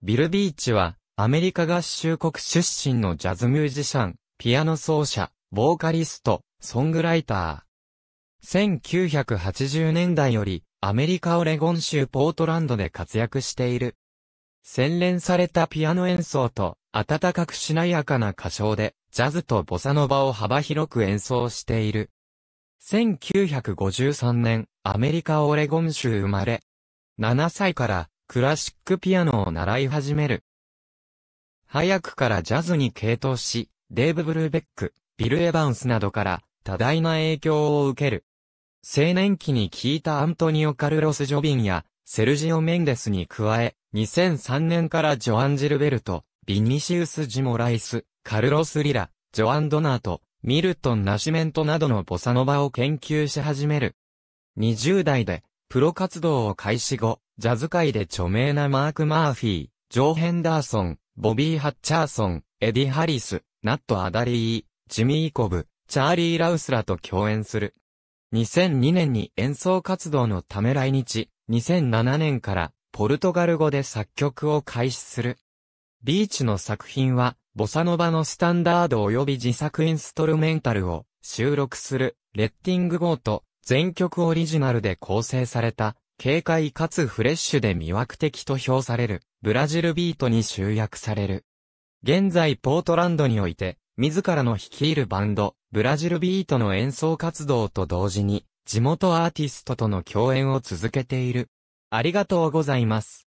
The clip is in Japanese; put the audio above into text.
ビル・ビーチは、アメリカ合衆国出身のジャズミュージシャン、ピアノ奏者、ボーカリスト、ソングライター。1980年代より、アメリカオレゴン州ポートランドで活躍している。洗練されたピアノ演奏と、温かくしなやかな歌唱で、ジャズとボサノバを幅広く演奏している。1953年、アメリカオレゴン州生まれ。7歳からクラシックピアノを習い始める。早くからジャズに傾倒し、デーブ・ブルーベック、ビル・エヴァンスなどから多大な影響を受ける。青年期に聴いたアントニオ・カルロス・ジョビンやセルジオ・メンデスに加え、2003年からジョアン・ジルベルト、ビニシウス・ジモライス、カルロス・リラ、ジョアン・ドナート、ミルトン・ナシメントなどのボサノバを研究し始める。20代で、プロ活動を開始後、ジャズ界で著名なマーク・マーフィー、ジョー・ヘンダーソン、ボビー・ハッチャーソン、エディ・ハリス、ナット・アダリー、ジミー・コブ、チャーリー・ラウスらと共演する。2002年に演奏活動のため来日、2007年からポルトガル語で作曲を開始する。ビーチの作品は、ボサノバのスタンダード及び自作インストルメンタルを収録する、レッティングゴーと全曲オリジナルで構成された軽快かつフレッシュで魅惑的と評される、ブラジルビートに集約される。現在ポートランドにおいて、自らの率いるバンド、ブラジルビートの演奏活動と同時に、地元アーティストとの共演を続けている。ありがとうございます。